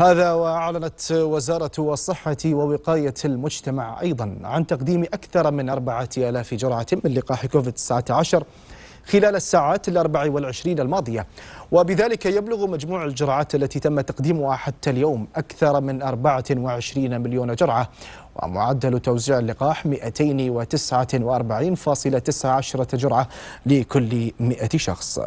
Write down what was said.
هذا وأعلنت وزارة الصحة ووقاية المجتمع أيضا عن تقديم أكثر من أربعة آلاف جرعة من لقاح كوفيد-19 خلال الساعات الأربع والعشرين الماضية وبذلك يبلغ مجموع الجرعات التي تم تقديمها حتى اليوم أكثر من 24 مليون جرعة ومعدل توزيع اللقاح 249.19 جرعة لكل 100 شخص